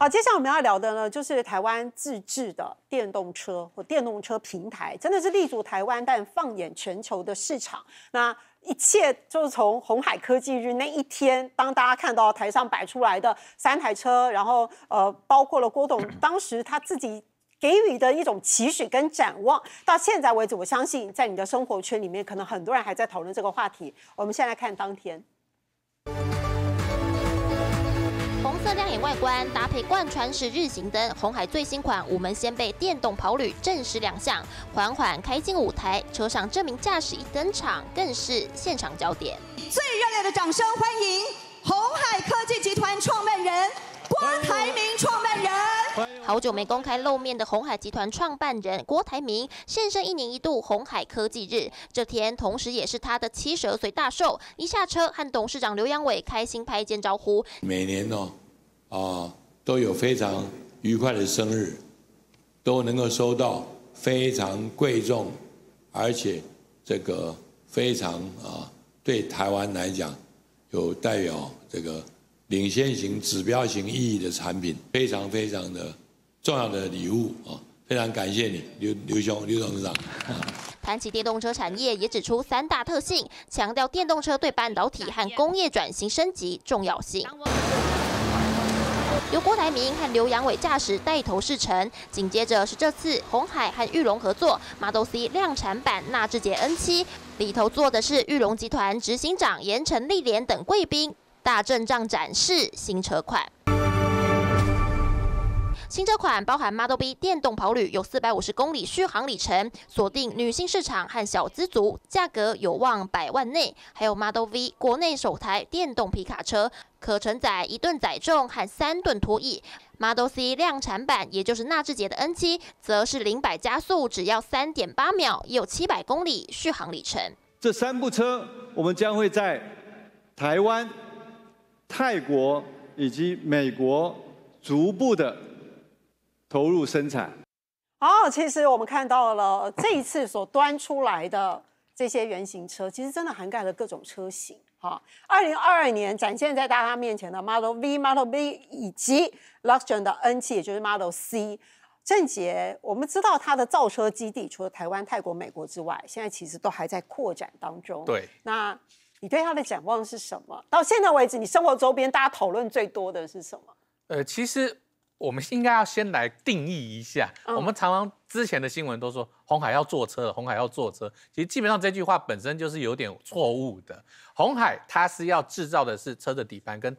好，接下来我们要聊的呢，就是台湾自制的电动车或电动车平台，真的是立足台湾，但放眼全球的市场。那一切就是从红海科技日那一天，当大家看到台上摆出来的三台车，然后呃，包括了郭董当时他自己给予的一种期许跟展望，到现在为止，我相信在你的生活圈里面，可能很多人还在讨论这个话题。我们先来看当天。亮眼外观搭配贯穿式日行灯，红海最新款五门掀背电动跑旅正式亮相，缓缓开进舞台，车上这名驾驶一登场，更是现场焦点。最热烈的掌声欢迎红海科技集团创办人郭台铭创办人。好久没公开露面的红海集团创办人郭台铭现身一年一度红海科技日，这天同时也是他的七十二岁大寿。一下车和董事长刘阳伟开心拍肩招呼。每年哦。啊，都有非常愉快的生日，都能够收到非常贵重，而且这个非常啊，对台湾来讲有代表这个领先型、指标型意义的产品，非常非常的重要的礼物啊！非常感谢你，刘刘兄、刘董事长。谈起电动车产业，也指出三大特性，强调电动车对半导体和工业转型升级重要性。由郭台铭和刘阳伟驾驶带头试乘，紧接着是这次红海和玉龙合作 Model C 量产版纳智捷 N7，里头坐的是玉龙集团执行长严成立莲等贵宾，大阵仗展示新车款。新车款包含 Model B 电动跑旅，有450公里续航里程，锁定女性市场和小资族，价格有望百万内，还有 Model V 国内首台电动皮卡车。可承载一吨载重和三吨拖曳。Model C 量产版，也就是纳智捷的 N 七，则是零百加速只要三点八秒，也有七百公里续航里程。这三部车，我们将会在台湾、泰国以及美国逐步的投入生产。好，其实我们看到了这一次所端出来的。这些原型车其实真的涵盖了各种车型哈，二零二二年展现在大家面前的 Model V、Model B 以及 Luxgen 的 N 七，也就是 Model C。正杰，我们知道它的造车基地除了台湾、泰国、美国之外，现在其实都还在扩展当中。对，那你对它的展望是什么？到现在为止，你生活周边大家讨论最多的是什么？呃，其实。我们应该要先来定义一下。我们常常之前的新闻都说红海要坐车红海要坐车。其实基本上这句话本身就是有点错误的。红海它是要制造的是车的底盘跟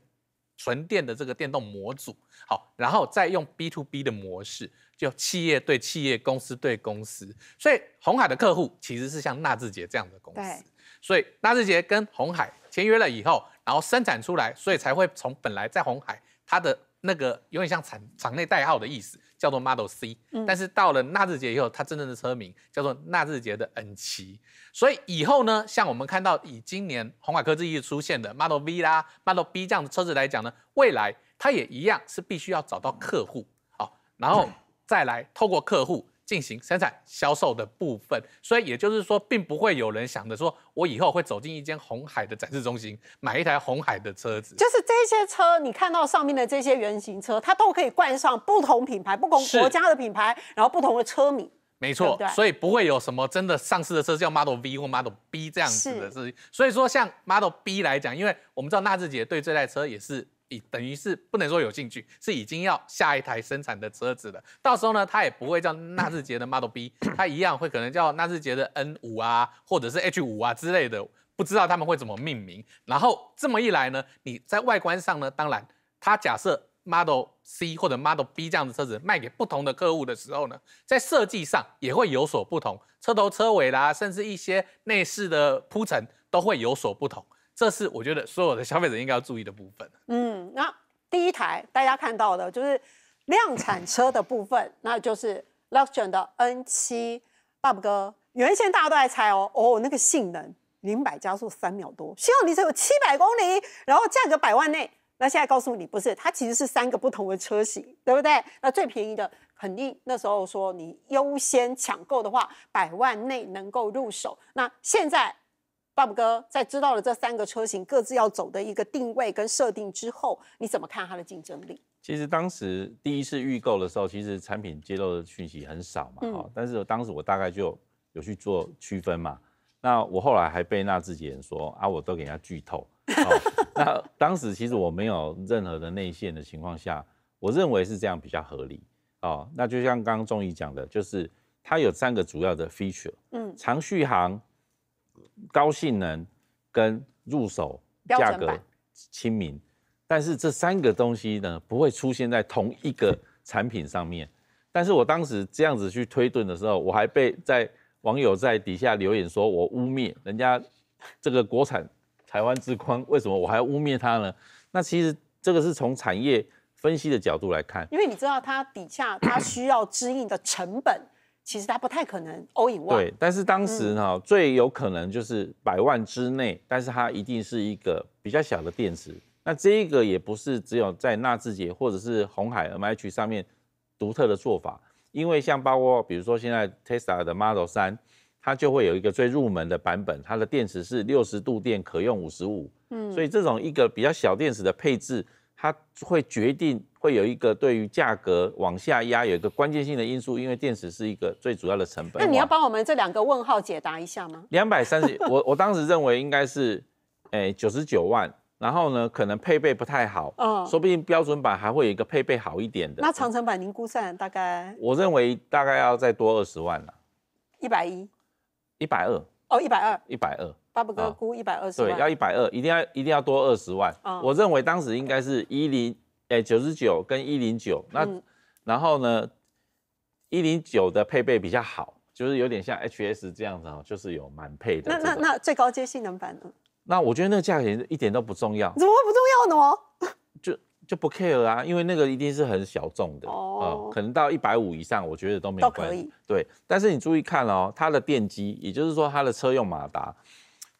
纯电的这个电动模组，好，然后再用 B to B 的模式，就企业对企业，公司对公司。所以红海的客户其实是像纳智捷这样的公司。所以纳智捷跟红海签约了以后，然后生产出来，所以才会从本来在红海它的。那个有点像厂厂内代号的意思，叫做 Model C，但是到了纳智捷以后，它真正的车名叫做纳智捷的 N 七。所以以后呢，像我们看到以今年红海科技出现的 Model V 啦、Model B 这样的车子来讲呢，未来它也一样是必须要找到客户，好，然后再来透过客户。进行生产销售的部分，所以也就是说，并不会有人想着说我以后会走进一间红海的展示中心，买一台红海的车子。就是这些车，你看到上面的这些原型车，它都可以冠上不同品牌、不同国家的品牌，然后不同的车名。没错，所以不会有什么真的上市的车叫 Model V 或 Model B 这样子的事情。所以说，像 Model B 来讲，因为我们知道娜智姐对这台车也是。以等于是不能说有兴趣，是已经要下一台生产的车子了。到时候呢，它也不会叫纳智捷的 Model B，它一样会可能叫纳智捷的 N 五啊，或者是 H 五啊之类的，不知道他们会怎么命名。然后这么一来呢，你在外观上呢，当然，它假设 Model C 或者 Model B 这样的车子卖给不同的客户的时候呢，在设计上也会有所不同，车头车尾啦，甚至一些内饰的铺陈都会有所不同。这是我觉得所有的消费者应该要注意的部分。嗯，那第一台大家看到的就是量产车的部分，那就是 Luxgen 的 N7，爸爸哥。原先大家都在猜哦，哦，那个性能，零百加速三秒多，续航里程有七百公里，然后价格百万内。那现在告诉你，不是，它其实是三个不同的车型，对不对？那最便宜的，肯定那时候说你优先抢购的话，百万内能够入手。那现在。大 b 哥在知道了这三个车型各自要走的一个定位跟设定之后，你怎么看它的竞争力？其实当时第一次预购的时候，其实产品揭露的讯息很少嘛，好，但是当时我大概就有去做区分嘛。那我后来还被那自己人说啊，我都给人家剧透。那当时其实我没有任何的内线的情况下，我认为是这样比较合理哦。那就像刚刚钟仪讲的，就是它有三个主要的 feature，嗯，长续航。高性能跟入手价格亲民，但是这三个东西呢不会出现在同一个产品上面。但是我当时这样子去推断的时候，我还被在网友在底下留言说我污蔑人家这个国产台湾之光，为什么我还污蔑它呢？那其实这个是从产业分析的角度来看，因为你知道它底下它需要支应的成本。其实它不太可能欧影万对，但是当时呢，最有可能就是百万之内，但是它一定是一个比较小的电池。那这一个也不是只有在纳智捷或者是红海 M H 上面独特的做法，因为像包括比如说现在 Tesla 的 Model 三，它就会有一个最入门的版本，它的电池是六十度电可用五十五。嗯，所以这种一个比较小电池的配置，它会决定。会有一个对于价格往下压有一个关键性的因素，因为电池是一个最主要的成本。那你要帮我们这两个问号解答一下吗？两百三十，我我当时认为应该是，哎，九十九万，然后呢，可能配备不太好，嗯，说不定标准版还会有一个配备好一点的。那长城版您估算大概？我认为大概要再多二十万了，一百一，一百二，哦，一百二，一百二，巴百哥估一百二十万，对，要一百二，一定要一定要多二十万。我认为当时应该是一零。哎，九十九跟一零九，那然后呢，一零九的配备比较好，就是有点像 HS 这样子哦，就是有蛮配的。那那那最高阶性能版呢？那我觉得那个价钱一点都不重要，怎么会不重要呢？就就不 care 啊，因为那个一定是很小众的哦，可能到一百五以上，我觉得都没有关系。对，但是你注意看哦，它的电机，也就是说它的车用马达。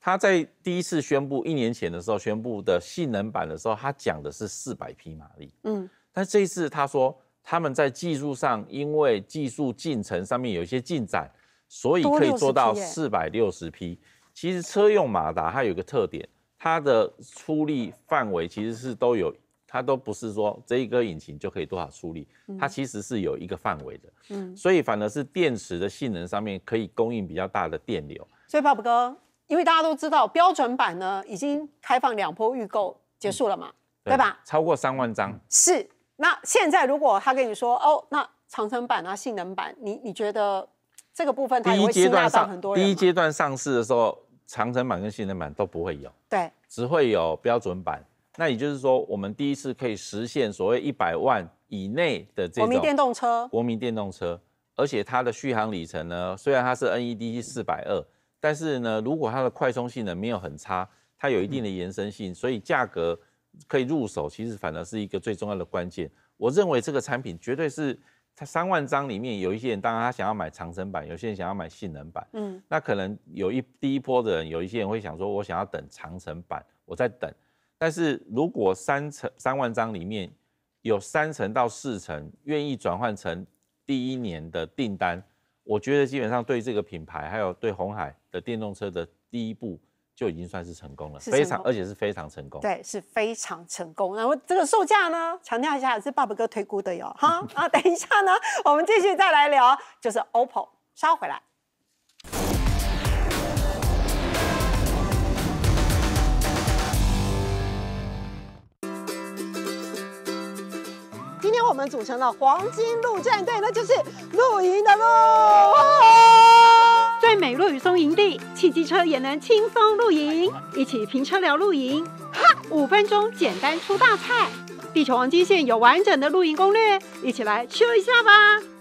他在第一次宣布一年前的时候宣布的性能版的时候，他讲的是四百匹马力。嗯，但这一次他说他们在技术上，因为技术进程上面有一些进展，所以可以做到四百六十匹。其实车用马达它有一个特点，它的出力范围其实是都有，它都不是说这一个引擎就可以多少出力，它其实是有一个范围的。嗯，所以反而是电池的性能上面可以供应比较大的电流。所以，o 勃哥。因为大家都知道，标准版呢已经开放两波预购结束了嘛，对吧？超过三万张。是。那现在如果他跟你说哦，那长城版啊、性能版，你你觉得这个部分它会吸纳到很多人？第一阶段上市的时候，长城版跟性能版都不会有，对，只会有标准版。那也就是说，我们第一次可以实现所谓一百万以内的这种国民电动车，国民电动车，而且它的续航里程呢，虽然它是 NEDC 四百二。但是呢，如果它的快充性能没有很差，它有一定的延伸性，所以价格可以入手，其实反而是一个最重要的关键。我认为这个产品绝对是它三万张里面有一些人，当然他想要买长城版，有些人想要买性能版，嗯，那可能有一第一波的人，有一些人会想说，我想要等长城版，我在等。但是如果三成三万张里面有三成到四成愿意转换成第一年的订单。我觉得基本上对这个品牌，还有对红海的电动车的第一步就已经算是成功了，非常而且是非常成功。对，是非常成功。然后这个售价呢，强调一下是爸爸哥推估的哟，哈 啊！等一下呢，我们继续再来聊，就是 OPPO。稍回来。今天我们组成了黄金露战队，那就是露营的路。最美落羽松营地，汽机车也能轻松露营，一起评车聊露营，五分钟简单出大菜。地球黄金线有完整的露营攻略，一起来修一下吧。